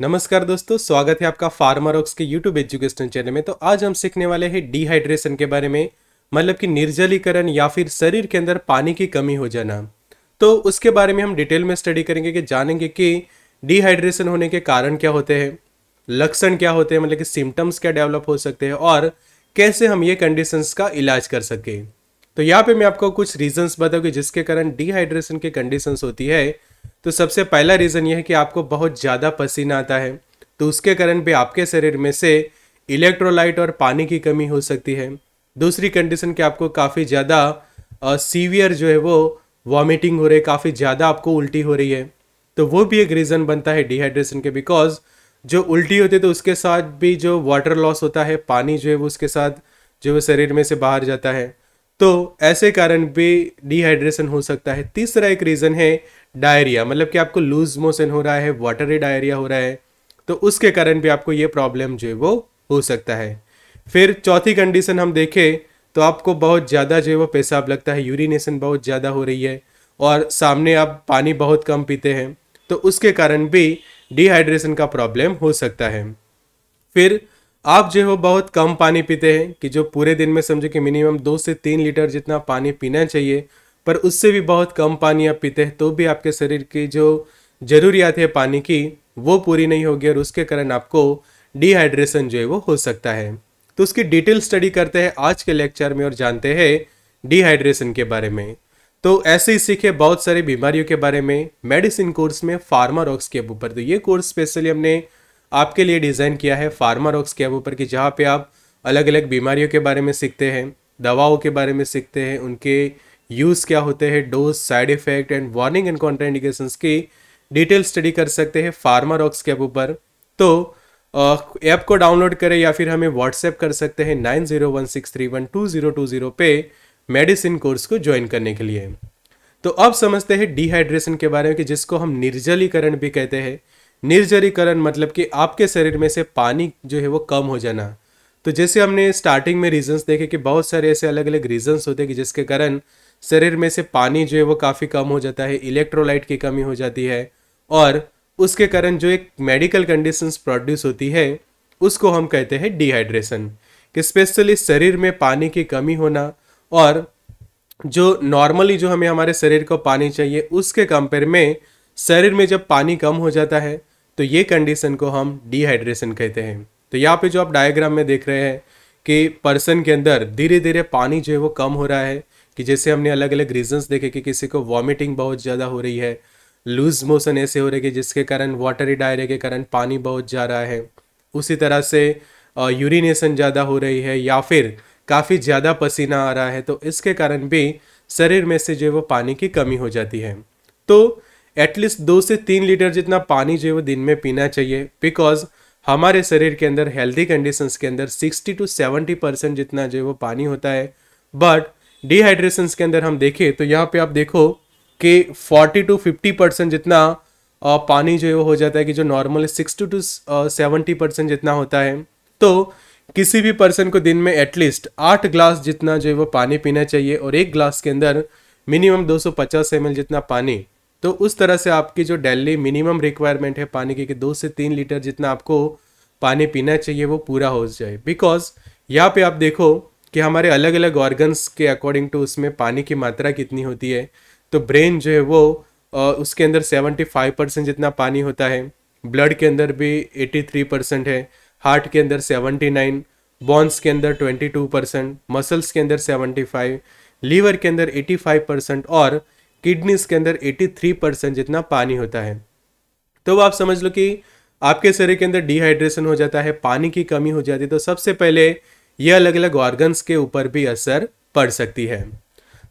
नमस्कार दोस्तों स्वागत है आपका फार्मारोक्स के यूट्यूब एजुकेशन चैनल में तो आज हम सीखने वाले हैं डिहाइड्रेशन के बारे में मतलब कि निर्जलीकरण या फिर शरीर के अंदर पानी की कमी हो जाना तो उसके बारे में हम डिटेल में स्टडी करेंगे कि जानेंगे कि डिहाइड्रेशन होने के कारण क्या होते हैं लक्षण क्या होते हैं मतलब कि सिम्टम्स क्या डेवलप हो सकते हैं और कैसे हम ये कंडीशंस का इलाज कर सकें तो यहाँ पे मैं आपको कुछ रीजंस बताऊँगी जिसके कारण डिहाइड्रेशन की कंडीशंस होती है तो सबसे पहला रीज़न यह है कि आपको बहुत ज़्यादा पसीना आता है तो उसके कारण भी आपके शरीर में से इलेक्ट्रोलाइट और पानी की कमी हो सकती है दूसरी कंडीशन कि आपको काफ़ी ज़्यादा सीवियर जो है वो वॉमिटिंग हो रही है काफ़ी ज़्यादा आपको उल्टी हो रही है तो वो भी एक रीज़न बनता है डिहाइड्रेशन के बिकॉज जो उल्टी होती है तो उसके साथ भी जो वाटर लॉस होता है पानी जो है वो उसके साथ जो है शरीर में से बाहर जाता है तो ऐसे कारण भी डिहाइड्रेशन हो सकता है तीसरा एक रीज़न है डायरिया मतलब कि आपको लूज मोशन हो रहा है वाटरी डायरिया हो रहा है तो उसके कारण भी आपको ये प्रॉब्लम जो है वो हो सकता है फिर चौथी कंडीशन हम देखें तो आपको बहुत ज़्यादा जो है वो पेशाब लगता है यूरिनेशन बहुत ज़्यादा हो रही है और सामने आप पानी बहुत कम पीते हैं तो उसके कारण भी डिहाइड्रेशन का प्रॉब्लम हो सकता है फिर आप जो है बहुत कम पानी पीते हैं कि जो पूरे दिन में समझो कि मिनिमम दो से तीन लीटर जितना पानी पीना चाहिए पर उससे भी बहुत कम पानी आप पीते हैं तो भी आपके शरीर की जो ज़रूरियात है पानी की वो पूरी नहीं होगी और उसके कारण आपको डिहाइड्रेशन जो है वो हो सकता है तो उसकी डिटेल स्टडी करते हैं आज के लेक्चर में और जानते हैं डिहाइड्रेशन के बारे में तो ऐसे ही सीखे बहुत सारी बीमारियों के बारे में मेडिसिन कोर्स में रॉक्स के ऊपर तो ये कोर्स स्पेशली हमने आपके लिए डिज़ाइन किया है फार्मारॉक्स के ऊपर कि जहाँ पे आप अलग अलग बीमारियों के बारे में सीखते हैं दवाओं के बारे में सीखते हैं उनके यूज़ क्या होते हैं dose side effect and warning and contraindication की डिटेल स्टडी कर सकते हैं फार्मारॉक्स के ऊपर तो ऐप को डाउनलोड करें या फिर हमें व्हाट्सएप कर सकते हैं nine zero one six three one two zero two zero पे मेडिसिन कोर्स को ज्वाइन करने के लिए तो अब समझते हैं डिहाइड्रेशन के बारे में कि जिसको हम निर्जलीकरण भी कहते हैं निर्जरीकरण मतलब कि आपके शरीर में से पानी जो है वो कम हो जाना तो जैसे हमने स्टार्टिंग में रीजंस देखे कि बहुत सारे ऐसे अलग अलग रीजंस होते हैं कि जिसके कारण शरीर में से पानी जो है वो काफ़ी कम हो जाता है इलेक्ट्रोलाइट की कमी हो जाती है और उसके कारण जो एक मेडिकल कंडीशंस प्रोड्यूस होती है उसको हम कहते हैं डिहाइड्रेशन कि स्पेशली शरीर में पानी की कमी होना और जो नॉर्मली जो हमें हमारे शरीर को पानी चाहिए उसके कंपेयर में शरीर में जब पानी कम हो जाता है तो ये कंडीशन को हम डिहाइड्रेशन कहते हैं तो यहाँ पे जो आप डायग्राम में देख रहे हैं कि पर्सन के अंदर धीरे धीरे पानी जो है वो कम हो रहा है कि जैसे हमने अलग अलग रीजंस देखे कि किसी को वॉमिटिंग बहुत ज़्यादा हो रही है लूज मोशन ऐसे हो रहे कि जिसके कारण वाटरी डायरिया के कारण पानी बहुत जा रहा है उसी तरह से यूरिनेशन ज़्यादा हो रही है या फिर काफ़ी ज़्यादा पसीना आ रहा है तो इसके कारण भी शरीर में से जो है वो पानी की कमी हो जाती है तो एटलीस्ट दो से तीन लीटर जितना पानी जो है वो दिन में पीना चाहिए बिकॉज हमारे शरीर के अंदर हेल्दी कंडीशंस के अंदर 60 टू 70 परसेंट जितना जो है वो पानी होता है बट डिहाइड्रेशन के अंदर हम देखें तो यहाँ पे आप देखो कि 40 टू 50 परसेंट जितना पानी जो है वो हो जाता है कि जो normal sixty to seventy percent जितना होता है तो किसी भी पर्सन को दिन में एटलीस्ट आठ ग्लास जितना जो है वो पानी पीना चाहिए और एक ग्लास के अंदर मिनिमम दो सौ जितना पानी तो उस तरह से आपकी जो डेली मिनिमम रिक्वायरमेंट है पानी की कि दो से तीन लीटर जितना आपको पानी पीना चाहिए वो पूरा हो जाए बिकॉज यहाँ पे आप देखो कि हमारे अलग अलग ऑर्गन्स के अकॉर्डिंग टू उसमें पानी की मात्रा कितनी होती है तो ब्रेन जो है वो उसके अंदर 75 परसेंट जितना पानी होता है ब्लड के अंदर भी 83 परसेंट है हार्ट के अंदर 79 बॉन्स के अंदर 22 परसेंट मसल्स के अंदर 75 लीवर के अंदर 85 परसेंट और किडनीज के अंदर 83 परसेंट जितना पानी होता है तो आप समझ लो कि आपके शरीर के अंदर डिहाइड्रेशन हो जाता है पानी की कमी हो जाती है तो सबसे पहले ये अलग अलग ऑर्गन्स के ऊपर भी असर पड़ सकती है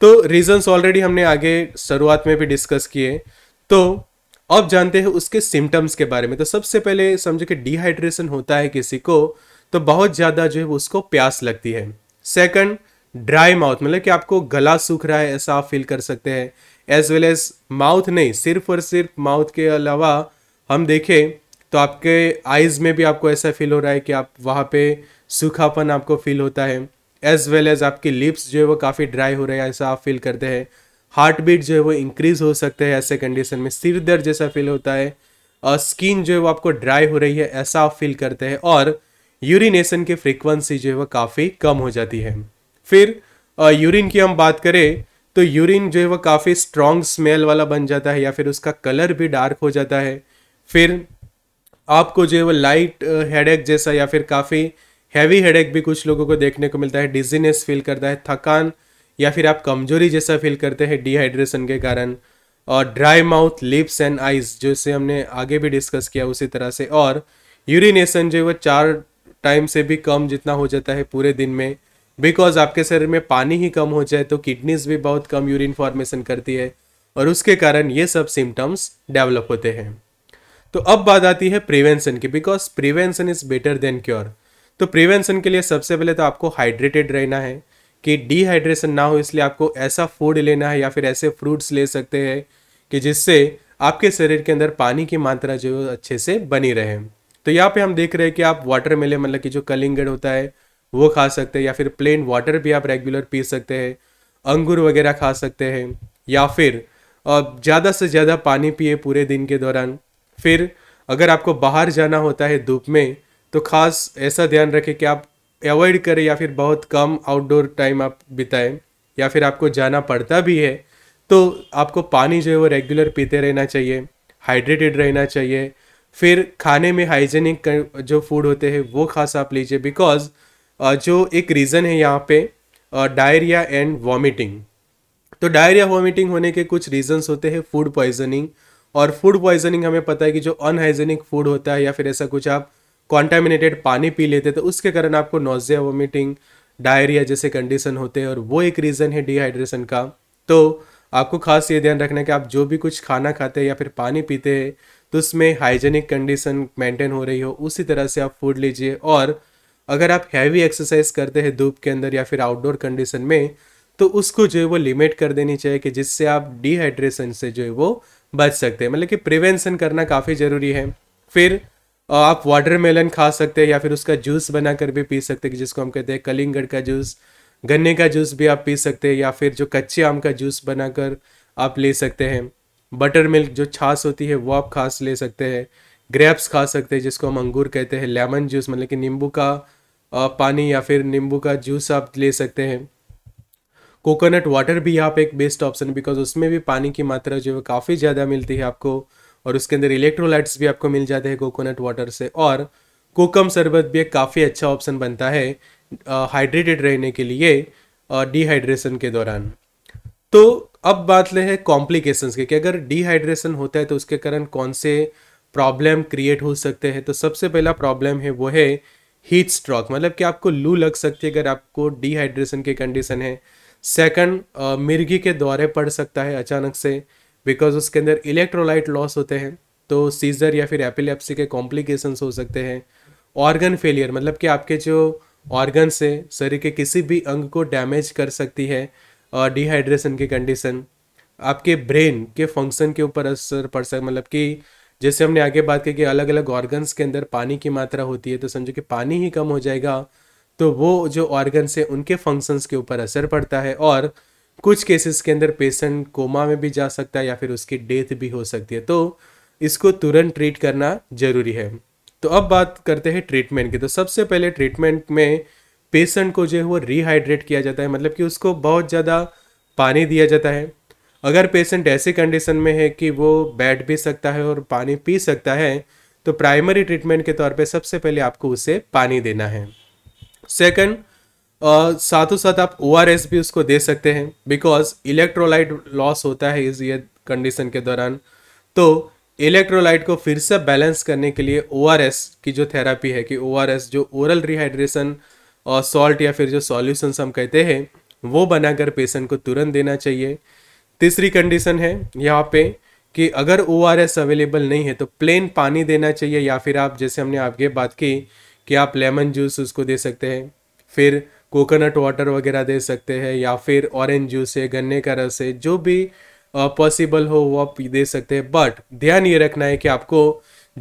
तो रीजंस ऑलरेडी हमने आगे शुरुआत में भी डिस्कस किए तो अब जानते हैं उसके सिम्टम्स के बारे में तो सबसे पहले समझो कि डिहाइड्रेशन होता है किसी को तो बहुत ज़्यादा जो है उसको प्यास लगती है सेकंड ड्राई माउथ मतलब कि आपको गला सूख रहा है ऐसा आप फील कर सकते हैं एज वेल एज माउथ नहीं सिर्फ और सिर्फ माउथ के अलावा हम देखें तो आपके आइज़ में भी आपको ऐसा फील हो रहा है कि आप वहाँ पे सूखापन आपको फील होता है एज वेल एज आपकी लिप्स जो है वो काफ़ी ड्राई हो रहे हैं ऐसा आप फील करते हैं हार्ट बीट जो है वो इंक्रीज़ हो सकते हैं ऐसे कंडीशन में सिर दर्द जैसा फील होता है और स्किन जो है वो आपको ड्राई हो रही है ऐसा आप फील करते हैं और यूरिनेशन की फ्रिक्वेंसी जो है वो काफ़ी कम हो जाती है फिर यूरिन की हम बात करें तो यूरिन जो है वो काफ़ी स्ट्रॉन्ग स्मेल वाला बन जाता है या फिर उसका कलर भी डार्क हो जाता है फिर आपको जो है वो लाइट हेडेक जैसा या फिर काफ़ी हैवी हेडेक भी कुछ लोगों को देखने को मिलता है डिजीनेस फील करता है थकान या फिर आप कमजोरी जैसा फील करते हैं डिहाइड्रेशन के कारण और dry mouth lips and eyes जैसे हमने आगे भी डिस्कस किया उसी तरह से और यूरिनेशन जो है वो चार टाइम से भी कम जितना हो जाता है पूरे दिन में बिकॉज आपके शरीर में पानी ही कम हो जाए तो किडनीज भी बहुत कम यूरिन फॉर्मेशन करती है और उसके कारण ये सब सिम्टम्स डेवलप होते हैं तो अब बात आती है प्रिवेंशन की because prevention is better than cure तो प्रिवेंशन के लिए सबसे पहले तो आपको हाइड्रेटेड रहना है कि डिहाइड्रेशन ना हो इसलिए आपको ऐसा फूड लेना है या फिर ऐसे फ्रूट्स ले सकते हैं कि जिससे आपके शरीर के अंदर पानी की मात्रा जो अच्छे से बनी रहे तो यहाँ पे हम देख रहे हैं कि आप वाटर मेले मतलब कि जो कलिंगड होता है वो खा सकते हैं या फिर प्लेन वाटर भी आप रेगुलर पी सकते हैं अंगूर वगैरह खा सकते हैं या फिर ज़्यादा से ज़्यादा पानी पिए पूरे दिन के दौरान फिर अगर आपको बाहर जाना होता है धूप में तो ख़ास ऐसा ध्यान रखें कि आप अवॉइड करें या फिर बहुत कम आउटडोर टाइम आप बिताएं या फिर आपको जाना पड़ता भी है तो आपको पानी जो है वो रेगुलर पीते रहना चाहिए हाइड्रेटेड रहना चाहिए फिर खाने में हाइजेनिक जो फूड होते हैं वो खास आप लीजिए बिकॉज जो एक रीज़न है यहाँ पे डायरिया एंड वॉमिटिंग तो डायरिया वॉमिटिंग होने के कुछ रीजंस होते हैं फूड पॉइजनिंग और फूड पॉइजनिंग हमें पता है कि जो अनहाइजेनिक फूड होता है या फिर ऐसा कुछ आप कॉन्टामिनेटेड पानी पी लेते हैं तो उसके कारण आपको नोजिया वॉमिटिंग डायरिया जैसे कंडीशन होते हैं और वो एक रीज़न है डिहाइड्रेशन का तो आपको खास ये ध्यान रखना है कि आप जो भी कुछ खाना खाते हैं या फिर पानी पीते हैं तो उसमें हाइजेनिक कंडीशन मेंटेन हो रही हो उसी तरह से आप फूड लीजिए और अगर आप हैवी एक्सरसाइज करते हैं धूप के अंदर या फिर आउटडोर कंडीशन में तो उसको जो है वो लिमिट कर देनी चाहिए कि जिससे आप डिहाइड्रेशन से जो है वो बच सकते हैं मतलब कि प्रिवेंशन करना काफ़ी ज़रूरी है फिर आप वाटरमेलन खा सकते हैं या फिर उसका जूस बनाकर भी पी सकते हैं जिसको हम कहते हैं कलिंगड़ का जूस गन्ने का जूस भी आप पी सकते हैं या फिर जो कच्चे आम का जूस बनाकर आप ले सकते हैं बटर मिल्क जो छाछ होती है वो आप खास ले सकते हैं ग्रेप्स खा सकते हैं जिसको हम अंगूर कहते हैं लेमन जूस मतलब कि नींबू का पानी या फिर नींबू का जूस आप ले सकते हैं कोकोनट वाटर भी यहाँ पे एक बेस्ट ऑप्शन बिकॉज उसमें भी पानी की मात्रा जो है काफ़ी ज़्यादा मिलती है आपको और उसके अंदर इलेक्ट्रोलाइट्स भी आपको मिल जाते हैं कोकोनट वाटर से और कोकम शरबत भी एक काफ़ी अच्छा ऑप्शन बनता है हाइड्रेटेड रहने के लिए डिहाइड्रेशन के दौरान तो अब बात ले है कॉम्प्लिकेशंस के कि अगर डिहाइड्रेशन होता है तो उसके कारण कौन से प्रॉब्लम क्रिएट हो सकते हैं तो सबसे पहला प्रॉब्लम है वो है हीट स्ट्रोक मतलब कि आपको लू लग सकती है अगर आपको डिहाइड्रेशन की कंडीशन है सेकंड मिर्गी के दौरे पड़ सकता है अचानक से बिकॉज उसके अंदर इलेक्ट्रोलाइट लॉस होते हैं तो सीजर या फिर एपिलेप्सी के कॉम्प्लिकेशंस हो सकते हैं ऑर्गन फेलियर मतलब कि आपके जो ऑर्गन से शरीर के किसी भी अंग को डैमेज कर सकती है डिहाइड्रेशन की कंडीशन आपके ब्रेन के फंक्शन के ऊपर असर पड़ सकता मतलब कि जैसे हमने आगे बात की कि अलग अलग ऑर्गन्स के अंदर पानी की मात्रा होती है तो समझो कि पानी ही कम हो जाएगा तो वो जो ऑर्गन्स है उनके फंक्शंस के ऊपर असर पड़ता है और कुछ केसेस के अंदर पेशेंट कोमा में भी जा सकता है या फिर उसकी डेथ भी हो सकती है तो इसको तुरंत ट्रीट करना ज़रूरी है तो अब बात करते हैं ट्रीटमेंट की तो सबसे पहले ट्रीटमेंट में पेशेंट को जो है वो रिहाइड्रेट किया जाता है मतलब कि उसको बहुत ज़्यादा पानी दिया जाता है अगर पेशेंट ऐसी कंडीशन में है कि वो बैठ भी सकता है और पानी पी सकता है तो प्राइमरी ट्रीटमेंट के तौर पे सबसे पहले आपको उसे पानी देना है सेकंड साथों साथ आप ओ भी उसको दे सकते हैं बिकॉज इलेक्ट्रोलाइट लॉस होता है इस ये कंडीशन के दौरान तो इलेक्ट्रोलाइट को फिर से बैलेंस करने के लिए ओ की जो थेरापी है कि ओ जो ओरल रिहाइड्रेशन और सॉल्ट या फिर जो सॉल्यूशंस हम कहते हैं वो बनाकर पेशेंट को तुरंत देना चाहिए तीसरी कंडीशन है यहाँ पे कि अगर ओ अवेलेबल नहीं है तो प्लेन पानी देना चाहिए या फिर आप जैसे हमने आगे बात की कि आप लेमन जूस उसको दे सकते हैं फिर कोकोनट वाटर वगैरह दे सकते हैं या फिर ऑरेंज जूस है गन्ने का रस है जो भी पॉसिबल हो वो आप दे सकते हैं बट ध्यान ये रखना है कि आपको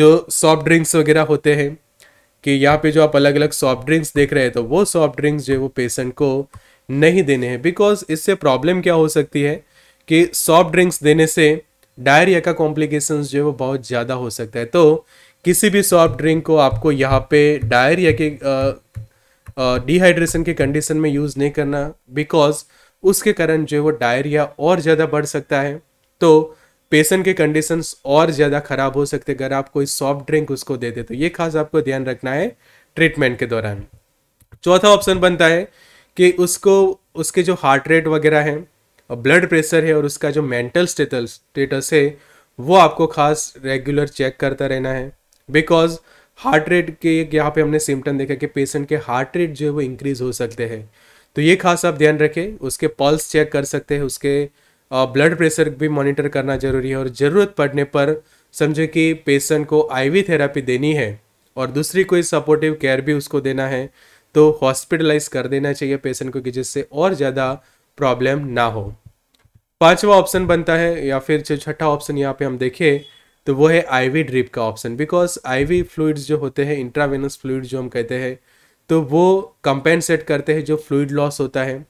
जो सॉफ्ट ड्रिंक्स वगैरह होते हैं कि यहाँ पे जो आप अलग अलग सॉफ्ट ड्रिंक्स देख रहे हैं तो वो सॉफ्ट ड्रिंक्स जो है वो पेशेंट को नहीं देने हैं बिकॉज इससे प्रॉब्लम क्या हो सकती है कि सॉफ्ट ड्रिंक्स देने से डायरिया का कॉम्प्लिकेशन जो है वो बहुत ज़्यादा हो सकता है तो किसी भी सॉफ्ट ड्रिंक को आपको यहाँ पे डायरिया के डिहाइड्रेशन के कंडीशन में यूज़ नहीं करना बिकॉज उसके कारण जो है वो डायरिया और ज़्यादा बढ़ सकता है तो पेशेंट के कंडीशंस और ज़्यादा ख़राब हो सकते अगर आप कोई सॉफ्ट ड्रिंक उसको दे दे तो ये खास आपको ध्यान रखना है ट्रीटमेंट के दौरान चौथा ऑप्शन बनता है कि उसको उसके जो हार्ट रेट वगैरह हैं ब्लड प्रेशर है और उसका जो मेंटल स्टेटस स्टेटस है वो आपको खास रेगुलर चेक करता रहना है बिकॉज हार्ट रेट के यहाँ पे हमने सिम्टम देखा कि पेशेंट के हार्ट रेट जो है वो इंक्रीज हो सकते हैं तो ये खास आप ध्यान रखें उसके पल्स चेक कर सकते हैं उसके ब्लड प्रेशर भी मॉनिटर करना जरूरी है और ज़रूरत पड़ने पर समझे कि पेशेंट को आईवी थेरेपी देनी है और दूसरी कोई सपोर्टिव केयर भी उसको देना है तो हॉस्पिटलाइज कर देना चाहिए पेशेंट को कि जिससे और ज़्यादा प्रॉब्लम ना हो पांचवा ऑप्शन बनता है या फिर जो छठा ऑप्शन यहाँ पे हम देखें तो वो है आईवी ड्रिप का ऑप्शन बिकॉज आईवी फ्लूइड्स जो होते हैं इंट्रावेनस फ्लूइड जो हम कहते हैं तो वो कंपेंसेट करते हैं जो फ्लूइड लॉस होता है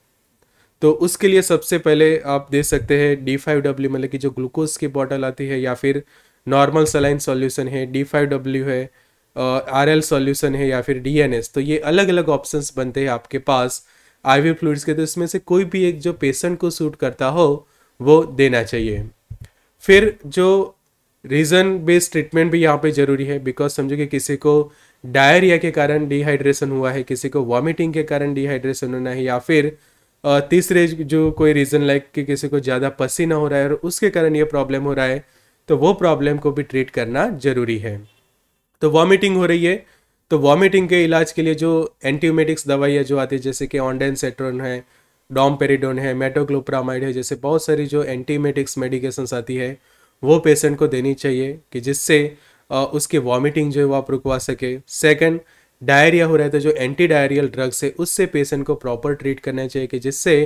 तो उसके लिए सबसे पहले आप दे सकते हैं डी फाइव डब्ल्यू मतलब कि जो ग्लूकोज की बॉटल आती है या फिर नॉर्मल सलाइन सॉल्यूशन है डी फाइव डब्ल्यू है आर एल सोल्यूशन है या फिर डी एन एस तो ये अलग अलग ऑप्शंस बनते हैं आपके पास आई फ्लूड्स के तो इसमें से कोई भी एक जो पेशेंट को सूट करता हो वो देना चाहिए फिर जो रीज़न बेस्ड ट्रीटमेंट भी यहाँ पे ज़रूरी है बिकॉज समझो कि किसी को डायरिया के कारण डिहाइड्रेशन हुआ है किसी को वॉमिटिंग के कारण डिहाइड्रेशन होना है या फिर तीसरे जो कोई रीज़न लाइक कि किसी को ज़्यादा पसीना हो रहा है और उसके कारण ये प्रॉब्लम हो रहा है तो वो प्रॉब्लम को भी ट्रीट करना ज़रूरी है तो वॉमिटिंग हो रही है तो वॉमिटिंग के इलाज के लिए जो एंटीमेटिक्स दवाइयाँ जो आती है जैसे कि ऑनडेनसेट्रोन है डॉमपेरिडोन है मेटोक्लोप्रामाइड है जैसे बहुत सारी जो एंटीमेटिक्स मेडिकेशंस आती है वो पेशेंट को देनी चाहिए कि जिससे उसकी वॉमिटिंग जो है वो आप रुकवा सके सेकंड डायरिया हो रहा है तो जो एंटी डायरियल ड्रग्स है उससे पेशेंट को प्रॉपर ट्रीट करना चाहिए कि जिससे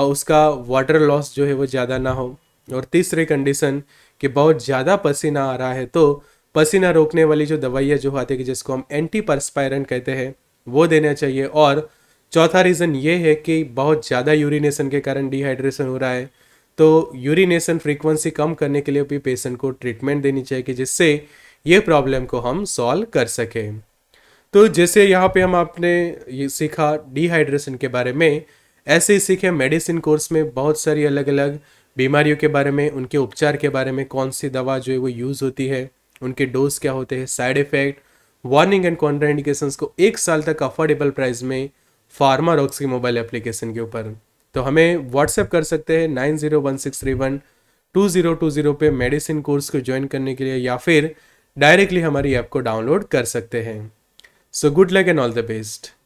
उसका वाटर लॉस जो है वो ज़्यादा ना हो और तीसरे कंडीशन कि बहुत ज़्यादा पसीना आ रहा है तो पसीना रोकने वाली जो दवाई है जो आती है जिसको हम एंटी परस्पायरेंट कहते हैं वो देना चाहिए और चौथा रीज़न ये है कि बहुत ज़्यादा यूरिनेशन के कारण डिहाइड्रेशन हो रहा है तो यूरिनेशन फ्रीक्वेंसी कम करने के लिए भी पेशेंट को ट्रीटमेंट देनी चाहिए कि जिससे ये प्रॉब्लम को हम सॉल्व कर सकें तो जैसे यहाँ पे हम आपने सीखा डिहाइड्रेशन के बारे में ऐसे ही सीखे मेडिसिन कोर्स में बहुत सारी अलग अलग बीमारियों के बारे में उनके उपचार के बारे में कौन सी दवा जो है वो यूज़ होती है उनके डोज क्या होते हैं side effect warning and contraindications को एक साल तक अफोर्डेबल प्राइस में फार्मा रॉक्स की मोबाइल एप्लीकेशन के ऊपर तो हमें व्हाट्सएप कर सकते हैं nine zero one six three one two zero two zero पे मेडिसिन कोर्स को ज्वाइन करने के लिए या फिर डायरेक्टली हमारी ऐप को डाउनलोड कर सकते हैं so good luck and all the best